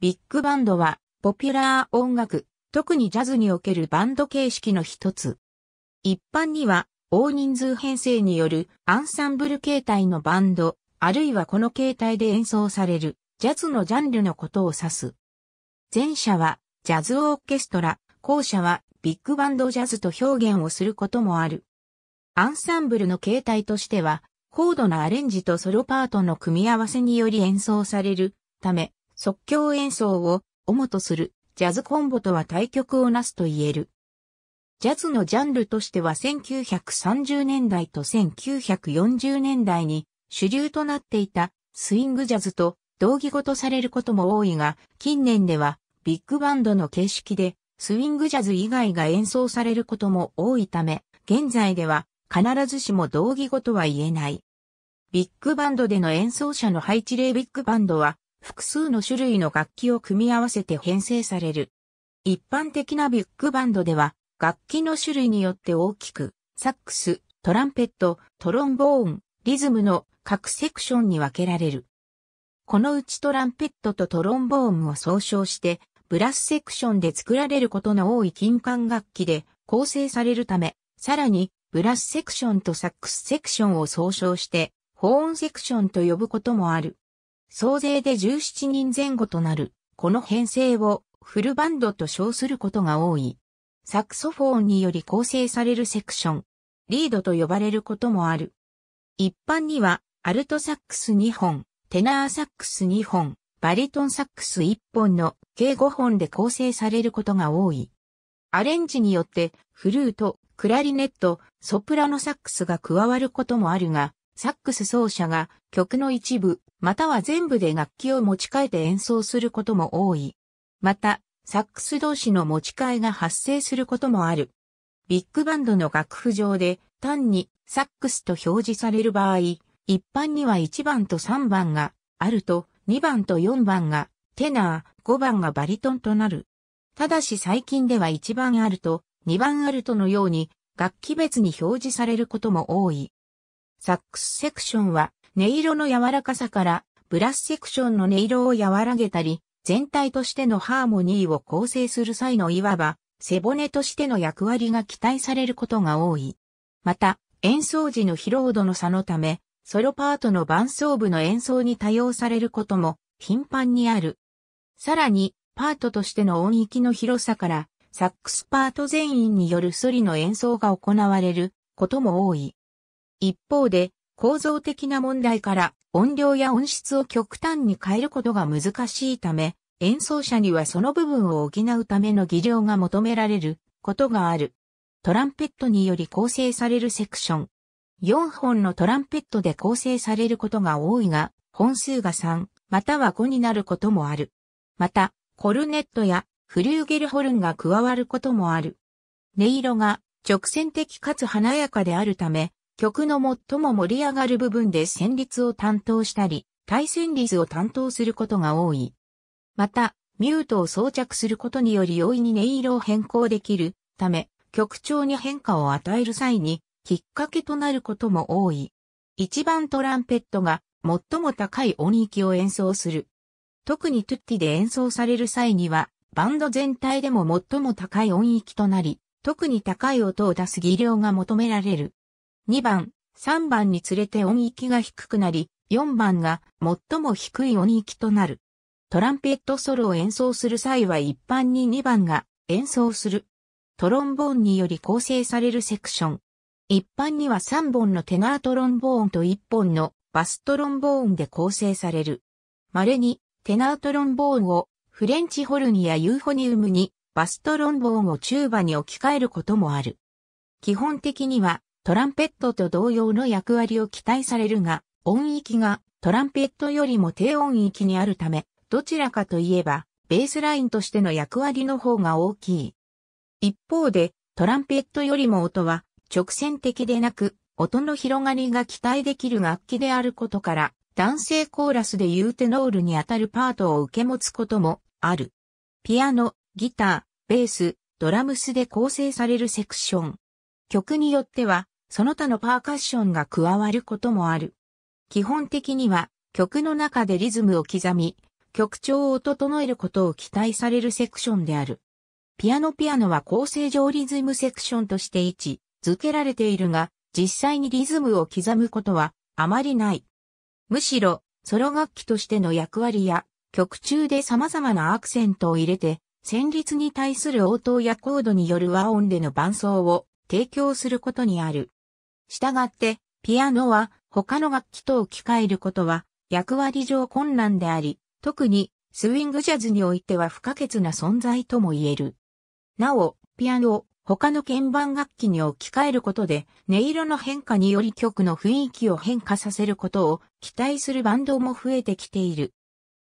ビッグバンドは、ポピュラー音楽、特にジャズにおけるバンド形式の一つ。一般には、大人数編成によるアンサンブル形態のバンド、あるいはこの形態で演奏される、ジャズのジャンルのことを指す。前者は、ジャズオーケストラ、後者は、ビッグバンドジャズと表現をすることもある。アンサンブルの形態としては、高度なアレンジとソロパートの組み合わせにより演奏されるため、即興演奏を主とするジャズコンボとは対極をなすと言える。ジャズのジャンルとしては1930年代と1940年代に主流となっていたスイングジャズと同義語とされることも多いが、近年ではビッグバンドの形式でスイングジャズ以外が演奏されることも多いため、現在では必ずしも同義語とは言えない。ビッグバンドでの演奏者の配置例ビッグバンドは複数の種類の楽器を組み合わせて編成される。一般的なビッグバンドでは、楽器の種類によって大きく、サックス、トランペット、トロンボーン、リズムの各セクションに分けられる。このうちトランペットとトロンボーンを総称して、ブラスセクションで作られることの多い金管楽器で構成されるため、さらに、ブラスセクションとサックスセクションを総称して、ホーンセクションと呼ぶこともある。総勢で17人前後となる、この編成をフルバンドと称することが多い。サクソフォンにより構成されるセクション、リードと呼ばれることもある。一般には、アルトサックス2本、テナーサックス2本、バリトンサックス1本の計5本で構成されることが多い。アレンジによってフルート、クラリネット、ソプラノサックスが加わることもあるが、サックス奏者が曲の一部または全部で楽器を持ち替えて演奏することも多い。また、サックス同士の持ち替えが発生することもある。ビッグバンドの楽譜上で単にサックスと表示される場合、一般には1番と3番があると、2番と4番がテナー、5番がバリトンとなる。ただし最近では1番あると2番あるとのように楽器別に表示されることも多い。サックスセクションは音色の柔らかさから、ブラスセクションの音色を和らげたり、全体としてのハーモニーを構成する際のいわば、背骨としての役割が期待されることが多い。また、演奏時の疲労度の差のため、ソロパートの伴奏部の演奏に多用されることも頻繁にある。さらに、パートとしての音域の広さから、サックスパート全員によるソリの演奏が行われることも多い。一方で、構造的な問題から音量や音質を極端に変えることが難しいため、演奏者にはその部分を補うための技量が求められることがある。トランペットにより構成されるセクション。4本のトランペットで構成されることが多いが、本数が3、または5になることもある。また、コルネットやフリューゲルホルンが加わることもある。音色が直線的かつ華やかであるため、曲の最も盛り上がる部分で旋律を担当したり、対旋律を担当することが多い。また、ミュートを装着することにより容易に音色を変更できるため、曲調に変化を与える際に、きっかけとなることも多い。一番トランペットが最も高い音域を演奏する。特にトゥッティで演奏される際には、バンド全体でも最も高い音域となり、特に高い音を出す技量が求められる。2番、3番につれて音域が低くなり、4番が最も低い音域となる。トランペットソロを演奏する際は一般に2番が演奏する。トロンボーンにより構成されるセクション。一般には3本のテナートロンボーンと1本のバストロンボーンで構成される。稀にテナートロンボーンをフレンチホルニやユーフォニウムにバストロンボーンをチューバに置き換えることもある。基本的にはトランペットと同様の役割を期待されるが、音域がトランペットよりも低音域にあるため、どちらかといえば、ベースラインとしての役割の方が大きい。一方で、トランペットよりも音は直線的でなく、音の広がりが期待できる楽器であることから、男性コーラスで言うテノールにあたるパートを受け持つこともある。ピアノ、ギター、ベース、ドラムスで構成されるセクション。曲によっては、その他のパーカッションが加わることもある。基本的には曲の中でリズムを刻み、曲調を整えることを期待されるセクションである。ピアノピアノは構成上リズムセクションとして位置づけられているが、実際にリズムを刻むことはあまりない。むしろ、ソロ楽器としての役割や、曲中で様々なアクセントを入れて、旋律に対する応答やコードによる和音での伴奏を提供することにある。したがって、ピアノは他の楽器と置き換えることは役割上困難であり、特にスウィングジャズにおいては不可欠な存在とも言える。なお、ピアノを他の鍵盤楽器に置き換えることで、音色の変化により曲の雰囲気を変化させることを期待するバンドも増えてきている。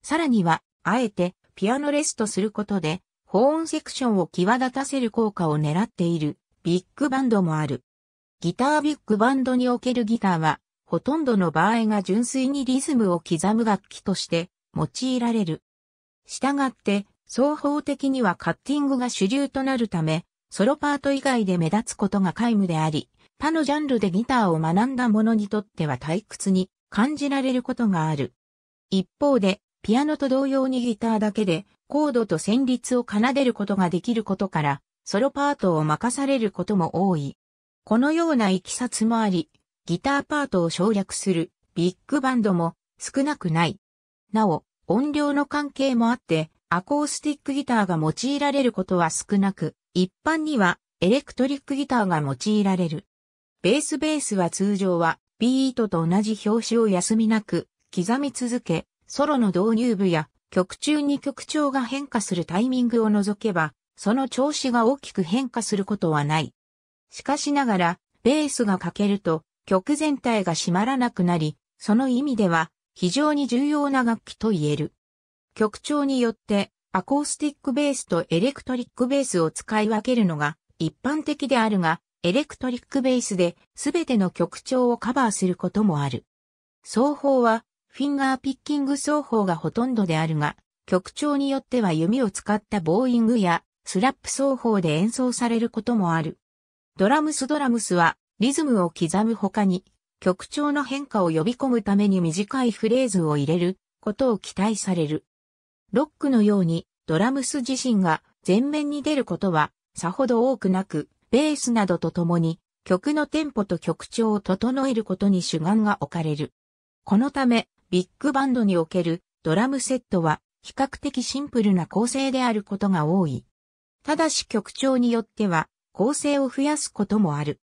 さらには、あえてピアノレストすることで、保温セクションを際立たせる効果を狙っているビッグバンドもある。ギタービッグバンドにおけるギターは、ほとんどの場合が純粋にリズムを刻む楽器として用いられる。したがって、双方的にはカッティングが主流となるため、ソロパート以外で目立つことが皆無であり、他のジャンルでギターを学んだ者にとっては退屈に感じられることがある。一方で、ピアノと同様にギターだけで、コードと旋律を奏でることができることから、ソロパートを任されることも多い。このような行きさつもあり、ギターパートを省略するビッグバンドも少なくない。なお、音量の関係もあって、アコースティックギターが用いられることは少なく、一般にはエレクトリックギターが用いられる。ベースベースは通常はビートと同じ表紙を休みなく刻み続け、ソロの導入部や曲中に曲調が変化するタイミングを除けば、その調子が大きく変化することはない。しかしながら、ベースが欠けると曲全体が締まらなくなり、その意味では非常に重要な楽器と言える。曲調によってアコースティックベースとエレクトリックベースを使い分けるのが一般的であるが、エレクトリックベースで全ての曲調をカバーすることもある。奏法はフィンガーピッキング奏法がほとんどであるが、曲調によっては弓を使ったボーイングやスラップ奏法で演奏されることもある。ドラムスドラムスはリズムを刻む他に曲調の変化を呼び込むために短いフレーズを入れることを期待される。ロックのようにドラムス自身が前面に出ることはさほど多くなく、ベースなどとともに曲のテンポと曲調を整えることに主眼が置かれる。このためビッグバンドにおけるドラムセットは比較的シンプルな構成であることが多い。ただし曲調によっては構成を増やすこともある。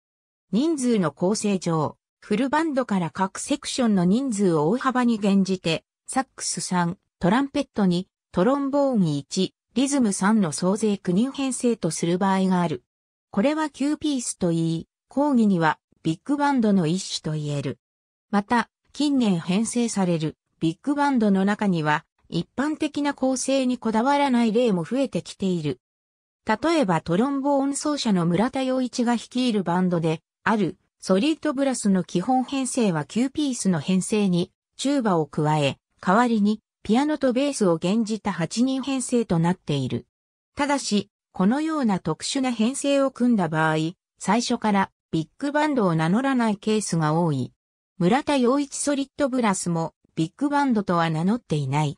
人数の構成上、フルバンドから各セクションの人数を大幅に減じて、サックス3、トランペット2、トロンボーン1、リズム3の総勢9人編成とする場合がある。これは9ピースといい、講義にはビッグバンドの一種と言える。また、近年編成されるビッグバンドの中には、一般的な構成にこだわらない例も増えてきている。例えばトロンボーン奏者の村田洋一が率いるバンドで、ある、ソリッドブラスの基本編成は9ピースの編成に、チューバを加え、代わりに、ピアノとベースを現じた8人編成となっている。ただし、このような特殊な編成を組んだ場合、最初からビッグバンドを名乗らないケースが多い。村田洋一ソリッドブラスもビッグバンドとは名乗っていない。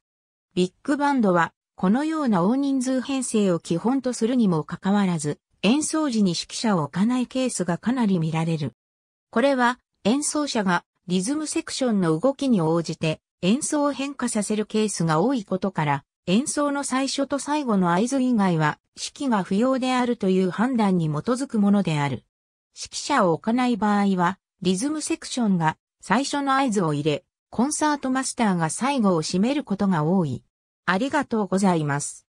ビッグバンドはこのような大人数編成を基本とするにもかかわらず、演奏時に指揮者を置かないケースがかなり見られる。これは演奏者がリズムセクションの動きに応じて演奏を変化させるケースが多いことから、演奏の最初と最後の合図以外は指揮が不要であるという判断に基づくものである。指揮者を置かない場合は、リズムセクションが最初の合図を入れ、コンサートマスターが最後を締めることが多い。ありがとうございます。